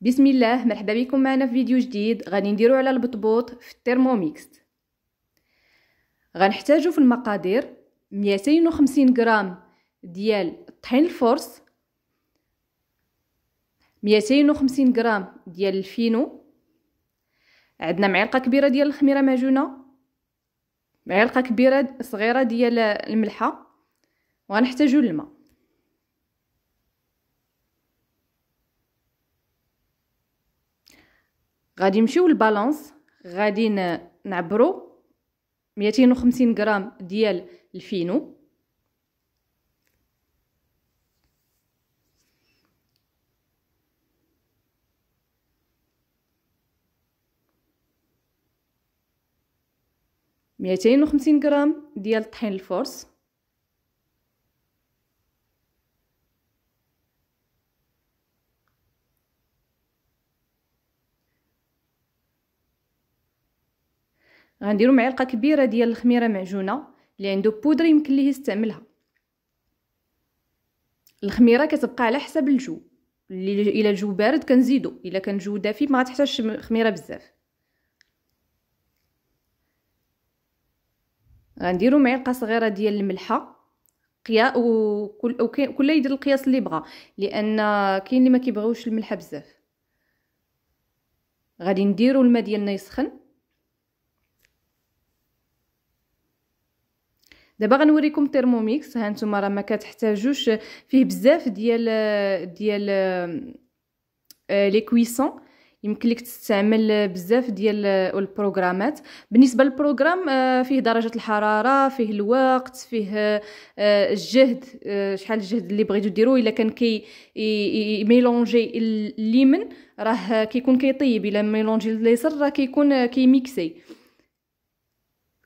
بسم الله مرحبا بكم معنا في فيديو جديد غادي نديرو على البطبوط في الترموميكس غنحتاجو في المقادير 250 غرام ديال الطحين الفرص 250 غرام ديال الفينو عندنا معلقه كبيره ديال الخميره معجونه معلقه كبيره صغيره ديال الملحه وغنحتاجو الماء غادي نمشيو للبالانس غادي نعبرو 250 غرام ديال الفينو ميتين وخمسين غرام ديال طحين الفورس غنديرو معلقه كبيره ديال الخميره معجونه اللي عنده بودره يمكن ليه يستعملها الخميره كتبقى على حسب الجو الا الجو بارد كنزيدو الا كان الجو دافي ما تحتاجش خميره بزاف غنديرو معلقه صغيره ديال الملحه قيا وكل وكل يدير القياس اللي بغى لان كاين اللي ما كيبغيوش الملح بزاف غادي نديرو الماء ديالنا يسخن دابا غنوريكم تيرموميكس ها نتوما راه ما كتحتاجوش فيه بزاف ديال ديال آه، لي كويسون يمكن لك تستعمل بزاف ديال آه، البروغرامات بالنسبه للبروغرام آه، فيه درجه الحراره فيه الوقت فيه الجهد شحال الجهد اللي بغيتو ديرو الا كان كي ميلونجي الليمن راه كيكون كيطيب الا ميلونجي اليسر راه كيكون كيميكسي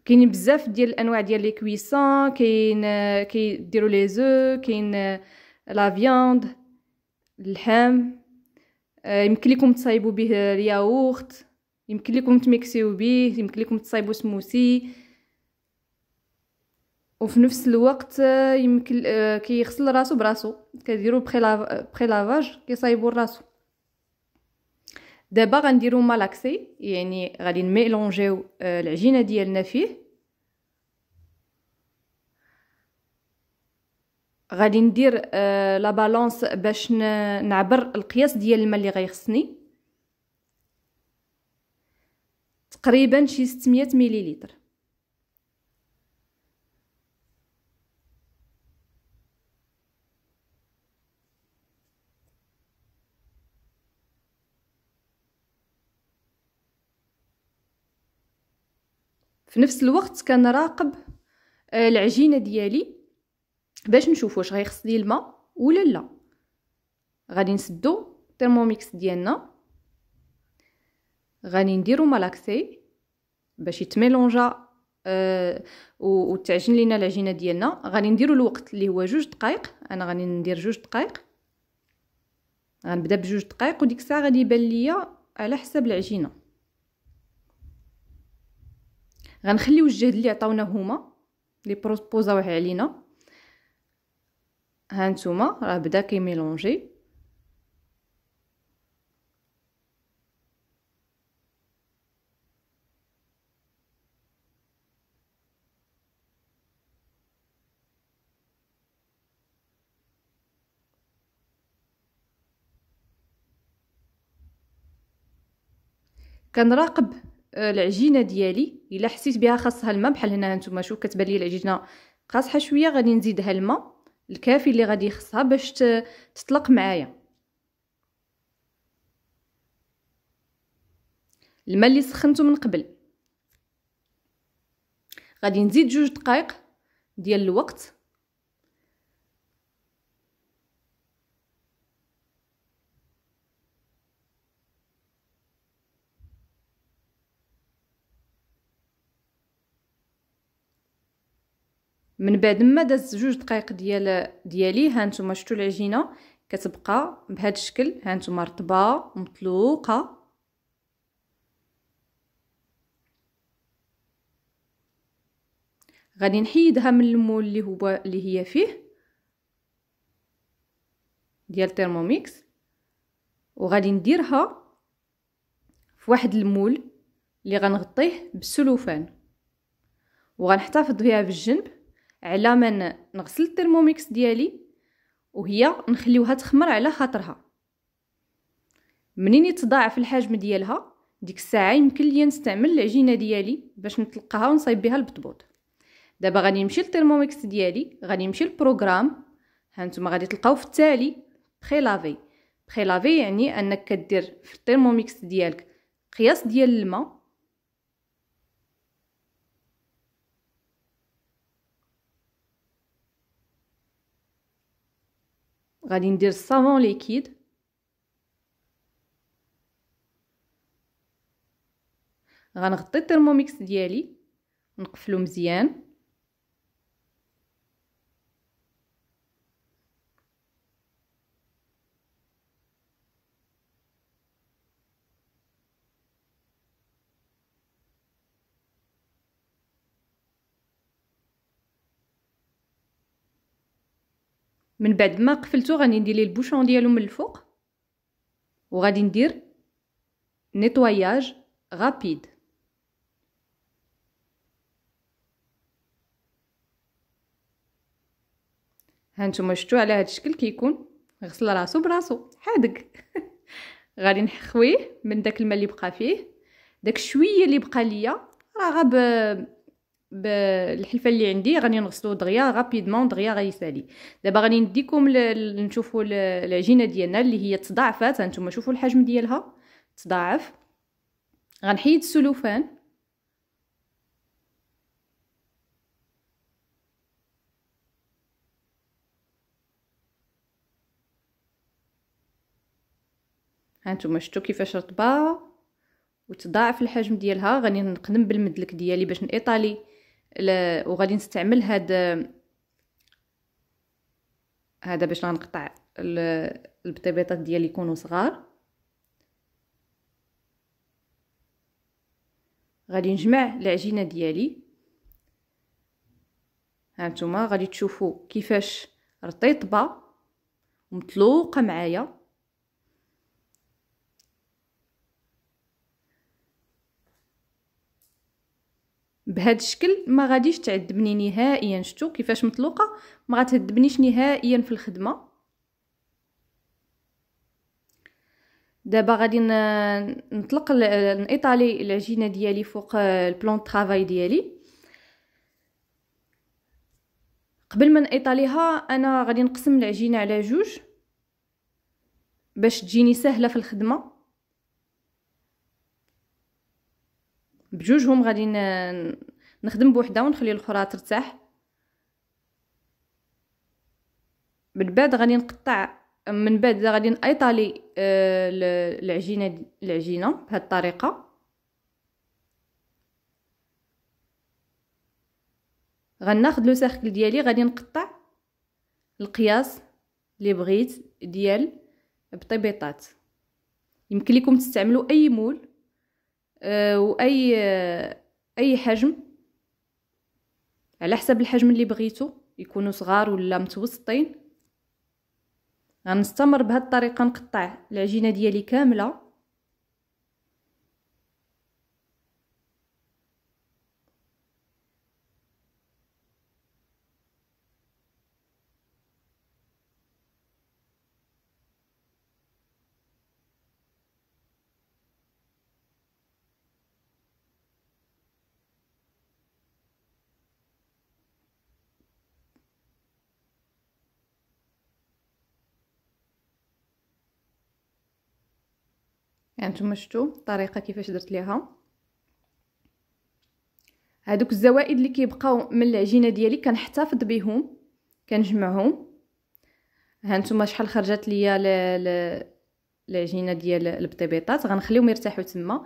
كاين بزاف ديال الانواع ديال لي كويسون كاين كيديروا لي زو كاين آه، لا فياند اللحم آه، يمكن لكم تصايبوا به الياغورت يمكن لكم تميكسيو به يمكن لكم تصايبوا سموسي وفي نفس الوقت آه، يمكن كيغسل راسو براسو كديروا بخي لافاج كيصايبوا راسو دابا غنديرو مالاكسي يعني غادي نميلونجيو آه، العجينه ديالنا فيه غادي ندير آه، لا بالونس باش نعبر القياس ديال الماء اللي غيخصني تقريبا شي 600 مليلتر في نفس الوقت كنراقب آه، العجينه ديالي باش نشوف واش غيخص لي الماء ولا لا غادي نسدو الترموميكس ديالنا غادي نديرو مالاكسي باش يتميلونجا أه وتعجن لينا العجينه ديالنا غادي نديرو الوقت اللي هو جوج دقائق انا غادي ندير جوج دقائق غنبدا بجوج دقائق وديك الساعه غادي يبان ليا على حسب العجينه غنخليو الجهد اللي عطاونا هما لي بروبوزاوه علينا ها نتوما راه بدا كيميلونجي كنراقب آه، العجينه ديالي الا حسيت بها خاصها الماء بحال هنا نتوما شوف كتبان لي العجينه قاصحه شويه غادي نزيدها الماء الكافي اللي غادي يخصها باش تطلق معايا الماء اللي سخنته من قبل غادي نزيد جوج دقائق ديال الوقت من بعد ما داز جوج دقائق ديال ديالي ها نتوما شفتوا العجينه كتبقى بهذا الشكل ها نتوما رطبه ومطلوقه غادي نحيدها من المول اللي هو اللي هي فيه ديال تيرموميكس وغادي نديرها في واحد المول اللي غنغطيه بالسلوفان وغنحتفظ بها في الجنب على ما نغسل الترموميكس ديالي وهي نخليوها تخمر على خاطرها منين يتضاعف الحجم ديالها ديك الساعه يمكن ليا نستعمل العجينه ديالي باش نطلقها ونصايب بها البطبوط دابا غادي نمشي للترموميكس ديالي غادي نمشي للبروغرام هانتوما غادي تلقاو في التالي لافي بخي لافي يعني انك كدير في الترموميكس ديالك قياس ديال الماء غادي ندير الصابون ليكيد غنغطي الترموميكس ديالي نقفلو مزيان من بعد ما قفلتو غادي ندير ليه البوشون ديالو من الفوق وغادي ندير نيتواياج غابيد هانتوما شفتو على هذا الشكل كيكون غسل راسو براسو حادق غادي نحخويه من داك الماء اللي بقى فيه داك شويه اللي بقى ليا راه غاب بالحلفه اللي عندي غادي نغسلو دغيا رابيدمون دغيا غيسالي دابا غادي نديكم ل... نشوفوا العجينه ديالنا اللي هي تضاعفات هانتوما شوفوا الحجم ديالها تضاعف غنحيد السلوفان هانتوما شفتوا كيفاش رطبه وتضاعف الحجم ديالها غادي نقدم بالمدلك ديالي باش نايطالي وغادي نستعمل هاد هذا باش غنقطع البطيبيطات ديالي يكونوا صغار غادي نجمع العجينه ديالي ها نتوما غادي تشوفوا كيفاش رطيطبه ومطلوقه معايا بهذا الشكل ما غاديش تعذبني نهائيا شفتوا كيفاش مطلوقه ما غتهدبنيش نهائيا في الخدمه دابا غادي نطلق الايطالي العجينه ديالي فوق آه، البلون طرافاي ديالي قبل ما نايطاليها انا غادي نقسم العجينه على جوج باش تجيني سهله في الخدمه بجوجهم غادي نخدم بوحده ونخلي الاخرى ترتاح من بعد غادي نقطع من بعد غادي نايطالي آه، العجينه العجينه بهذه الطريقه غناخذ لو سيركل ديالي غادي نقطع القياس اللي بغيت ديال بطبيطات يمكن لكم تستعملوا اي مول آه، واي اي حجم على حسب الحجم اللي بغيتو يكونوا صغار ولا متوسطين غنستمر بهاد الطريقه نقطع العجينه ديالي كامله هانتوما يعني نتوما شفتوا الطريقه كيفاش درت ليها هادوك الزوائد اللي كيبقاو من العجينه ديالي كنحتفظ بهم كنجمعهم ها نتوما شحال خرجت ليا العجينه ديال البطيبيطات غنخليهم يرتاحوا تما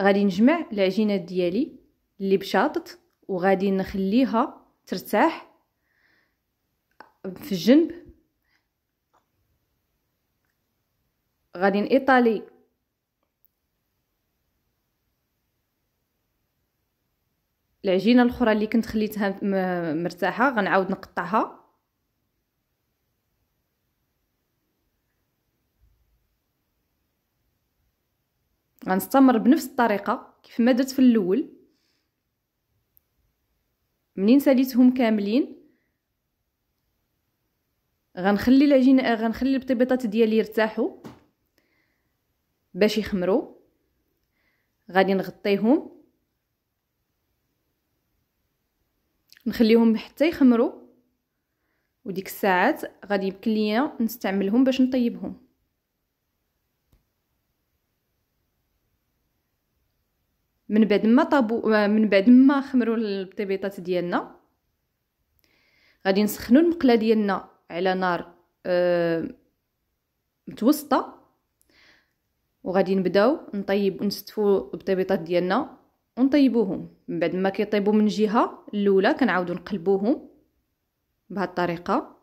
غادي نجمع العجينه ديالي اللي بشاطط وغادي نخليها ترتاح في الجنب غادي ايطالي العجينه الاخرى اللي كنت خليتها مرتاحه غنعاود نقطعها غنستمر بنفس الطريقه كيف ما درت في الاول منين ساليتهم كاملين غنخلي العجينه غنخلي البطيبيطات ديالي يرتاحوا باش يخمروا غادي نغطيهم نخليهم حتى يخمروا وديك الساعات غادي يمكن ليا نستعملهم باش نطيبهم من بعد ما طابو من بعد ما خمروا البطيبيطات ديالنا غادي نسخنوا المقله ديالنا على نار أه... متوسطه وغادي نبداو نطيب ونستفو البطيبيطات ديالنا ونطيبوهم من بعد ما كيطيبوا من جهه الاولى كنعاودو نقلبوهم بهاد الطريقه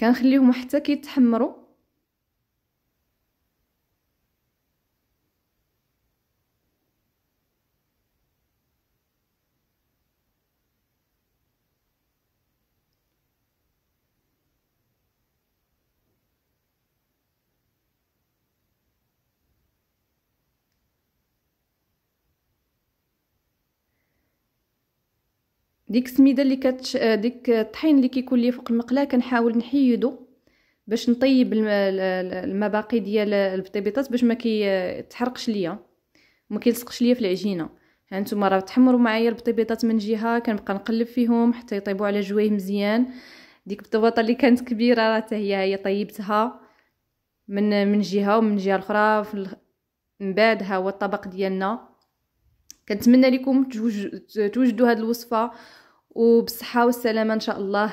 كنخليهم حتى كيتحمروا ديك السميده اللي كتش ديك الطحين اللي كيكون لي فوق المقله كنحاول نحيدو باش نطيب المباقي ديال البطيبيطات باش ما كيتحرقش ليا وما كيلصقش ليا في العجينه هانتوما يعني راه تحمروا معايا البطيبيطات من جهه كنبقى نقلب فيهم حتى يطيبوا على جويه مزيان ديك البطيبطه اللي كانت كبيره راه حتى هي هي طيبتها من من جهه ومن جهه الاخرى من بعد ها هو الطبق ديالنا كنتمنى لكم توجدوا هذه الوصفه وبالصحه والسلامه ان شاء الله